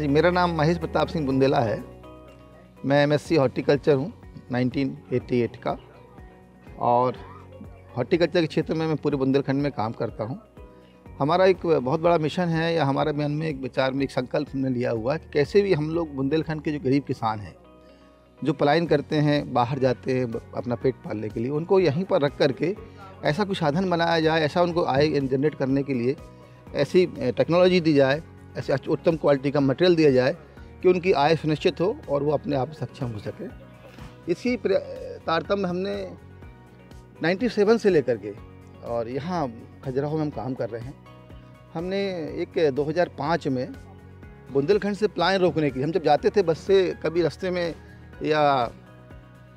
जी मेरा नाम महेश प्रताप सिंह बुंदेला है मैं एम एस सी हॉर्टिकल्चर हूँ नाइनटीन का और हॉर्टिकल्चर के क्षेत्र में मैं पूरे बुंदेलखंड में काम करता हूँ हमारा एक बहुत बड़ा मिशन है या हमारे मन में एक विचार में एक संकल्प हमने लिया हुआ है कि कैसे भी हम लोग बुंदेलखंड के जो गरीब किसान हैं जो पलायन करते हैं बाहर जाते हैं अपना पेट पालने के लिए उनको यहीं पर रख कर के ऐसा कुछ साधन बनाया जाए ऐसा उनको आय जनरेट करने के लिए ऐसी टेक्नोलॉजी दी जाए ऐसे उत्तम क्वालिटी का मटेरियल दिया जाए कि उनकी आय सुनिश्चित हो और वो अपने आप सक्षम हो सके इसी तारतम्य हमने 97 से लेकर के और यहाँ खजुराहो में हम काम कर रहे हैं हमने एक 2005 में बुंदेलखंड से प्लान रोकने की हम जब जाते थे बस से कभी रास्ते में या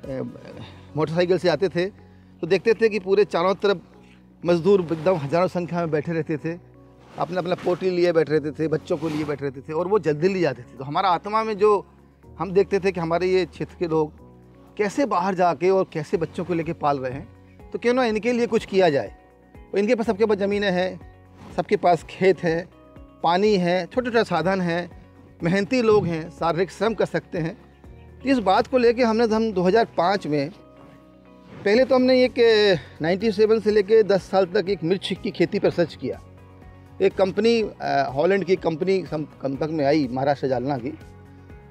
मोटरसाइकिल से आते थे तो देखते थे कि पूरे चारों तरफ मज़दूर एकदम हज़ारों संख्या में बैठे रहते थे अपने अपना पोटी लिए बैठ रहते थे बच्चों को लिए बैठ रहते थे और वो जल्दी ले जाते थे तो हमारा आत्मा में जो हम देखते थे कि हमारे ये क्षेत्र के लोग कैसे बाहर जाके और कैसे बच्चों को लेके पाल रहे हैं तो क्यों ना इनके लिए कुछ किया जाए और तो इनके पास सबके पास ज़मीनें हैं सबके पास खेत है पानी है छोटे छोटे साधन हैं मेहनती लोग हैं शारीरिक श्रम कर सकते हैं इस बात को लेके हमने हम 2005 में पहले तो हमने एक 97 से लेके 10 साल तक एक मिर्च की खेती पर सर्च किया एक कंपनी हॉलैंड की कंपनी संपर्क में आई महाराष्ट्र जालना की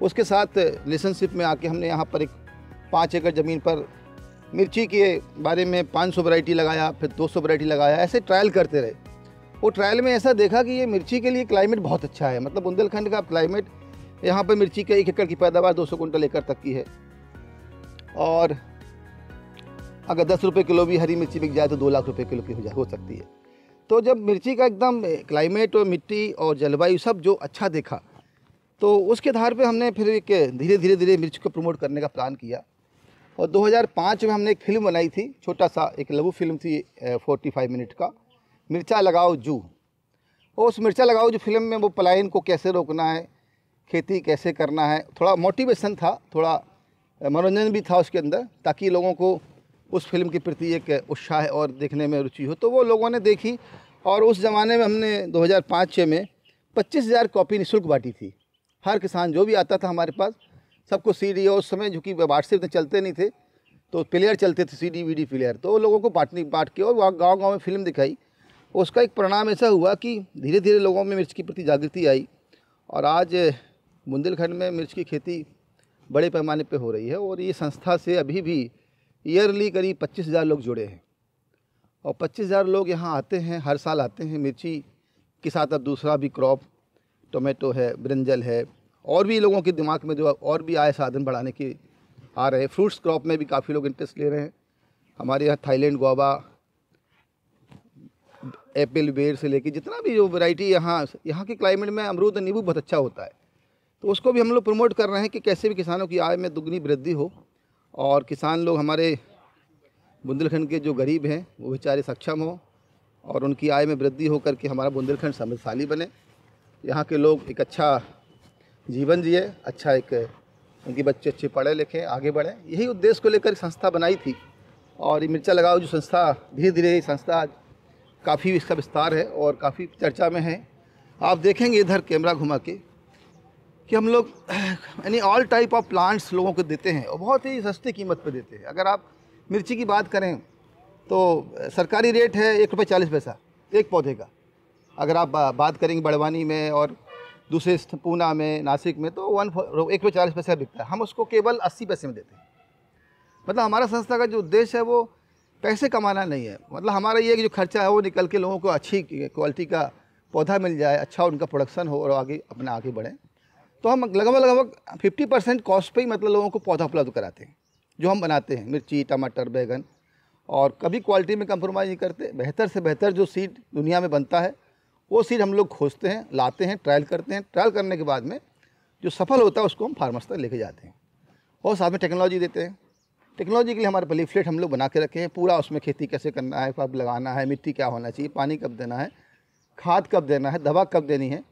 उसके साथ रिलेशनशिप में आके हमने यहाँ पर एक पाँच एकड़ ज़मीन पर मिर्ची के बारे में 500 सौ वरायटी लगाया फिर 200 सौ वरायटी लगाया ऐसे ट्रायल करते रहे वो ट्रायल में ऐसा देखा कि ये मिर्ची के लिए क्लाइमेट बहुत अच्छा है मतलब बुंदेलखंड का क्लाइमेट यहाँ पर मिर्ची के एक एकड़ की पैदावार 200 सौ कुंटल एकड़ तक की है और अगर दस रुपये किलो भी हरी मिर्ची बिक जाए तो दो लाख रुपये किलो की हो सकती है तो जब मिर्ची का एकदम क्लाइमेट और मिट्टी और जलवायु सब जो अच्छा देखा तो उसके आधार पे हमने फिर एक धीरे धीरे धीरे मिर्च को प्रमोट करने का प्लान किया और 2005 में हमने एक फिल्म बनाई थी छोटा सा एक लघु फिल्म थी 45 मिनट का मिर्चा लगाओ जू और उस मिर्चा लगाओ जू फिल्म में वो पलायन को कैसे रोकना है खेती कैसे करना है थोड़ा मोटिवेशन था थोड़ा मनोरंजन भी था उसके अंदर ताकि लोगों को उस फिल्म के प्रति एक उत्साह और देखने में रुचि हो तो वो लोगों ने देखी और उस ज़माने में हमने 2005-6 में पच्चीस हज़ार कॉपी निःशुल्क बांटी थी हर किसान जो भी आता था हमारे पास सबको सी डी और उस समय जो कि व्हाट्सएप चलते नहीं थे तो प्लेयर चलते थे C D V D player तो वो लोगों को बांटने बांट के और वहाँ गाँव गाँव में फिल्म दिखाई उसका एक परिणाम ऐसा हुआ कि धीरे धीरे लोगों में मिर्च के प्रति जागृति आई और आज बुंदेलखंड में मिर्च की खेती बड़े पैमाने पर हो रही है और ये संस्था से अभी भी ईयरली करीब पच्चीस हज़ार लोग जुड़े हैं और पच्चीस हज़ार लोग यहाँ आते हैं हर साल आते हैं मिर्ची के साथ अब दूसरा भी क्रॉप टोमेटो है ब्रिंजल है और भी लोगों के दिमाग में जो और भी आय साधन बढ़ाने की आ रहे हैं फ्रूट्स क्रॉप में भी काफ़ी लोग इंटरेस्ट ले रहे हैं हमारे यहाँ थाईलैंड गोवा एप्पल बेर से लेके जितना भी जो वैरायटी यहाँ यहाँ के क्लाइमेट में अमरूद नींबू बहुत अच्छा होता है तो उसको भी हम लोग प्रमोट कर रहे हैं कि कैसे भी किसानों की आय में दुगनी वृद्धि हो और किसान लोग हमारे बुंदेलखंड के जो गरीब हैं वो बेचारे सक्षम हों और उनकी आय में वृद्धि हो करके हमारा बुंदेलखंड समृद्धशाली बने यहाँ के लोग एक अच्छा जीवन जिए अच्छा एक उनके बच्चे अच्छे पढ़े लिखे आगे बढ़े यही उद्देश्य को लेकर संस्था बनाई थी और ये मिर्चा लगाओ जो संस्था धीरे धीरे ये संस्था काफ़ी इसका विस्तार है और काफ़ी चर्चा में है आप देखेंगे इधर कैमरा घुमा के कि हम लोग यानी ऑल टाइप ऑफ प्लांट्स लोगों को देते हैं और बहुत ही सस्ती कीमत पर देते हैं अगर आप मिर्ची की बात करें तो सरकारी रेट है एक रुपये चालीस पैसा एक पौधे का अगर आप बात करेंगे बड़वानी में और दूसरे पूना में नासिक में तो वन एक रुपये चालीस पैसा बिकता है हम उसको केवल अस्सी पैसे में देते हैं मतलब हमारा संस्था का जो उद्देश्य है वो पैसे कमाना नहीं है मतलब हमारा ये जो खर्चा है वो निकल के लोगों को अच्छी क्वालिटी का पौधा मिल जाए अच्छा उनका प्रोडक्शन हो और आगे अपना आगे बढ़ें तो हम लगभग लगभग फिफ्टी परसेंट कॉस्ट पर ही मतलब लोगों को पौधा उपलब्ध कराते हैं जो हम बनाते हैं मिर्ची टमाटर बैगन और कभी क्वालिटी में कंप्रोमाइज़ नहीं करते बेहतर से बेहतर जो सीड दुनिया में बनता है वो सीड हम लोग खोजते हैं लाते हैं ट्रायल करते हैं ट्रायल करने के बाद में जो सफल होता है उसको हम फार्मर्स तक लेके जाते हैं और साथ में टेक्नोलॉजी देते हैं टेक्नोलॉजी के लिए हमारे पलीफ्लेट हम लोग बना के रखे हैं पूरा उसमें खेती कैसे करना है कब लगाना है मिट्टी क्या होना चाहिए पानी कब देना है खाद कब देना है दवा कब देनी है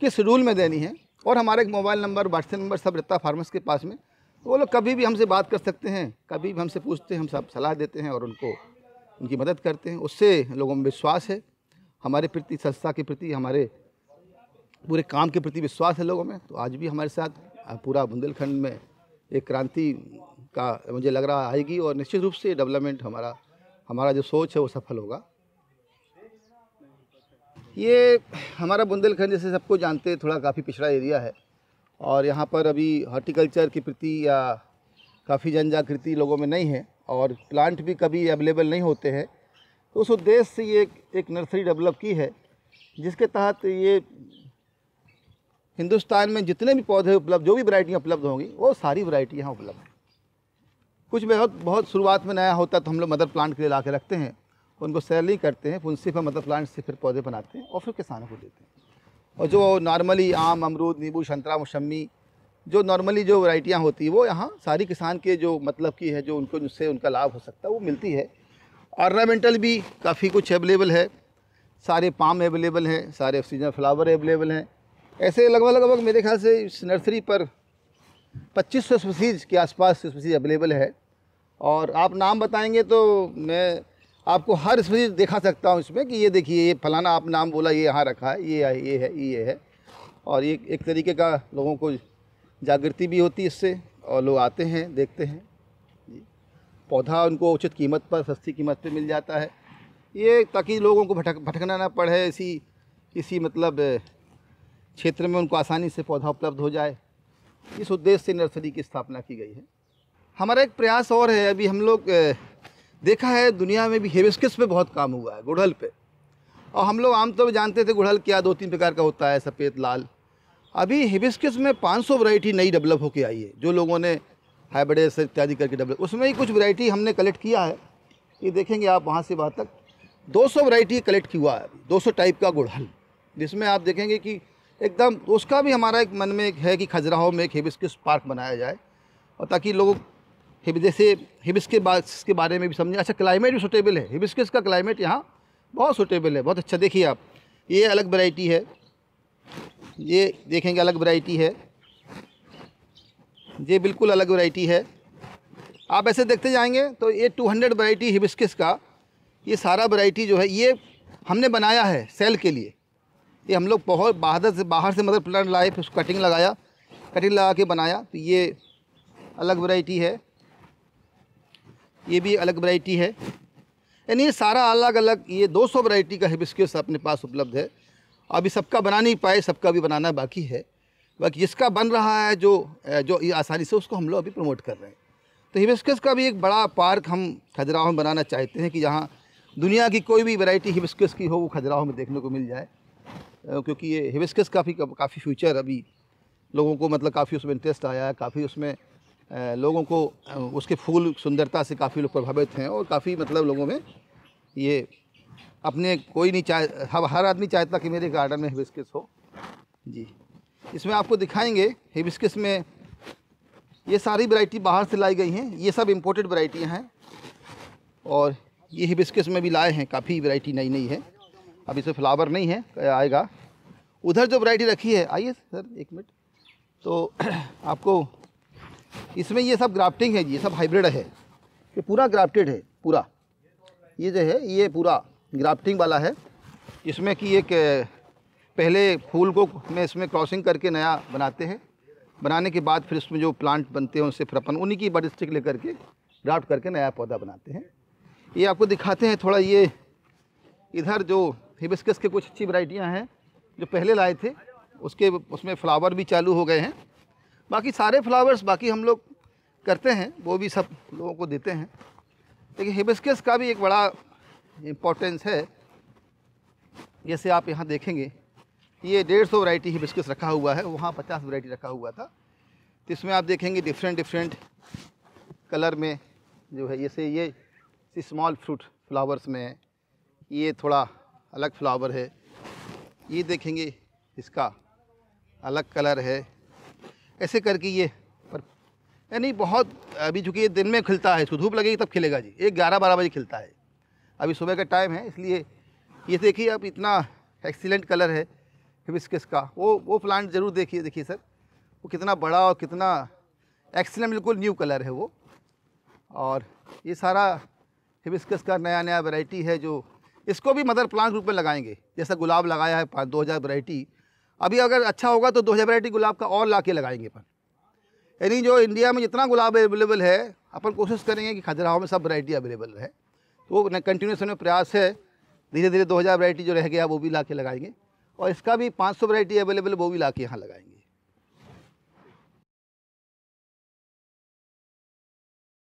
किस रूल में देनी है और हमारे मोबाइल नंबर व्हाट्सएप नंबर सब रहता फार्मर्स के पास में तो वो लोग कभी भी हमसे बात कर सकते हैं कभी भी हमसे पूछते हैं हम सब सलाह देते हैं और उनको उनकी मदद करते हैं उससे लोगों में विश्वास है हमारे प्रति संस्था के प्रति हमारे पूरे काम के प्रति विश्वास है लोगों में तो आज भी हमारे साथ पूरा बुंदेलखंड में एक क्रांति का मुझे लग रहा आएगी और निश्चित रूप से डेवलपमेंट हमारा हमारा जो सोच है वो सफल होगा ये हमारा बुंदेलखंड जैसे सबको जानते हैं थोड़ा काफ़ी पिछड़ा एरिया है और यहाँ पर अभी हॉर्टिकल्चर के प्रति या काफ़ी जनजागृति लोगों में नहीं है और प्लांट भी कभी अवेलेबल नहीं होते हैं तो उस उद्देश्य से ये एक नर्सरी डेवलप की है जिसके तहत ये हिंदुस्तान में जितने भी पौधे उपलब्ध जो भी वैरायटियाँ उपलब्ध होंगी वो सारी वैरायटी यहाँ उपलब्ध हैं कुछ बहुत बहुत शुरुआत में नया होता तो हम लोग मदर प्लांट के लिए ला के रखते हैं उनको नहीं करते हैं उनसे फिर मतलब प्लांट से फिर पौधे बनाते हैं और फिर किसानों को देते हैं और जो नॉर्मली आम अमरूद नींबू संतरा मौसमी जो नॉर्मली जो वैराइटियाँ होती है वो यहाँ सारी किसान के जो मतलब की है जो उनको जिससे उनका लाभ हो सकता है वो मिलती है ऑर्नामेंटल भी काफ़ी कुछ अवेलेबल है सारे पाम अवेलेबल हैं सारे ऑक्सीजन फ्लावर अवेलेबल हैं ऐसे लगभग लगभग मेरे ख्याल से इस नर्सरी पर 2500 सौ स्पीसीज़ के आसपास स्पीसीज़ अवेलेबल है और आप नाम बताएंगे तो मैं आपको हर चीज़ दिखा सकता हूँ इसमें कि ये देखिए ये फलाना आप नाम बोला ये यहाँ रखा है ये है ये है ये है और ये एक तरीके का लोगों को जागृति भी होती है इससे और लोग आते हैं देखते हैं पौधा उनको उचित कीमत पर सस्ती कीमत पर मिल जाता है ये ताकि लोगों को भटक भटकना ना पड़े इसी इसी मतलब क्षेत्र में उनको आसानी से पौधा उपलब्ध हो जाए इस उद्देश्य से नर्सरी की स्थापना की गई है हमारा एक प्रयास और है अभी हम लोग देखा है दुनिया में भी हेबिस्किस पे बहुत काम हुआ है गुड़हल पे और हम लोग आमतौर पर जानते थे गुड़हल क्या दो तीन प्रकार का होता है सफ़ेद लाल अभी हिबिस्किस में 500 सौ वरायटी नई डेवलप होके आई है जो लोगों ने हाइब्रेड इत्यादि करके डेवलप उसमें ही कुछ वरायटी हमने कलेक्ट किया है ये देखेंगे आप वहाँ से वहाँ तक 200 सौ वरायटी कलेक्ट हुआ है अभी दो टाइप का गुड़हल जिसमें आप देखेंगे कि एकदम उसका भी हमारा एक मन में एक है कि खजुराहो में एक हेबिस्किस पार्क बनाया जाए और ताकि लोग जैसे हिबिस के बारे में भी समझें अच्छा क्लाइमेट भी सूटेबल है हिबिस्कस का क्लाइमेट यहाँ बहुत सूटेबल है बहुत अच्छा देखिए आप ये अलग वैरायटी है ये देखेंगे अलग वैरायटी है ये बिल्कुल अलग वैरायटी है आप ऐसे देखते जाएंगे तो ये 200 हंड्रेड वरायटी हिबिस्किस का ये सारा वैरायटी जो है ये हमने बनाया है सेल के लिए ये हम लोग बहुत बाहर से बाहर से मतलब प्लांट लाए फिर उसको कटिंग लगाया कटिंग लगा के बनाया तो ये अलग वैरायटी है ये भी अलग वैरायटी है यानी ये सारा अलग अलग ये 200 सौ वरायटी का हिबिस्क्यूस अपने पास उपलब्ध है अभी सबका बना नहीं पाए सबका भी बनाना बाकी है बाकी जिसका बन रहा है जो जो ये आसानी से उसको हम लोग अभी प्रमोट कर रहे हैं तो हिबिस्कस का भी एक बड़ा पार्क हम खजुराहो में बनाना चाहते हैं कि जहाँ दुनिया की कोई भी वैरायटी हिबिस्कस की हो वो खजुराहो में देखने को मिल जाए क्योंकि ये हिबिस्कस काफ़ी काफ़ी फ्यूचर अभी लोगों को मतलब काफ़ी उसमें इंटरेस्ट आया है काफ़ी उसमें लोगों को उसके फूल सुंदरता से काफ़ी लोग प्रभावित हैं और काफ़ी मतलब लोगों में ये अपने कोई नहीं चाह हर हर आदमी चाहता कि मेरे गार्डन में हिबिस्किस हो जी इसमें आपको दिखाएंगे हिबिस्किस में ये सारी वैरायटी बाहर से लाई गई हैं ये सब इम्पोर्टेड वैरायटियाँ हैं और ये हिबिस्किस में भी लाए हैं काफ़ी वैरायटी नई नई है अब इसमें फ्लावर नहीं है आएगा उधर जो वैरायटी रखी है आइए सर एक मिनट तो आपको इसमें ये सब ग्राफ्टिंग है ये सब हाइब्रिड है ये पूरा ग्राफ्टेड है पूरा ये जो है ये पूरा ग्राफ्टिंग वाला है इसमें कि एक पहले फूल को मैं इसमें क्रॉसिंग करके नया बनाते हैं बनाने के बाद फिर उसमें जो प्लांट बनते हैं उनसे फिर अपन उन्हीं की बड़ी स्टिक लेकर के ग्राफ्ट करके नया पौधा बनाते हैं ये आपको दिखाते हैं थोड़ा ये इधर जो हिबिस्कस के कुछ अच्छी वराइटियाँ हैं जो पहले लाए थे उसके उसमें फ्लावर भी चालू हो गए हैं बाकी सारे फ्लावर्स बाकी हम लोग करते हैं वो भी सब लोगों को देते हैं लेकिन हिबिस्कस का भी एक बड़ा इम्पोर्टेंस है जैसे आप यहाँ देखेंगे ये डेढ़ सौ वरायटी हिबिस्कस रखा हुआ है वहाँ पचास वरायटी रखा हुआ था तो इसमें आप देखेंगे डिफरेंट डिफरेंट कलर में जो है जैसे ये स्मॉल फ्रूट फ्लावर्स में है ये थोड़ा अलग फ्लावर है ये देखेंगे इसका अलग कलर है ऐसे करके ये पर यानी बहुत अभी चूँकि ये दिन में खिलता है इसको धूप लगेगी तब खिलेगा जी एक ग्यारह बारह बजे खिलता है अभी सुबह का टाइम है इसलिए ये देखिए अब इतना एक्सीलेंट कलर है हिबिस्कस का वो वो प्लांट ज़रूर देखिए देखिए सर वो कितना बड़ा और कितना एक्सीलेंट बिल्कुल न्यू कलर है वो और ये सारा हिबिस्कस का नया नया वैरायटी है जो इसको भी मदर प्लांट रूप में लगाएंगे जैसा गुलाब लगाया है पाँच दो हज़ार वैरायटी अभी अगर अच्छा होगा तो दो हज़ार वरायटी गुलाब का और ला के लगाएंगे अपन यानी जो इंडिया में जितना गुलाब अवेलेबल है अपन कोशिश करेंगे कि खजुराहो में सब वरायटी अवेलेबल रहे तो वो कंटिन्यूस में प्रयास है धीरे धीरे दो हज़ार वरायटी जो रह गया वो भी ला के लगाएंगे और इसका भी पाँच सौ वरायटी अवेलेबल वो भी ला के यहाँ लगाएंगे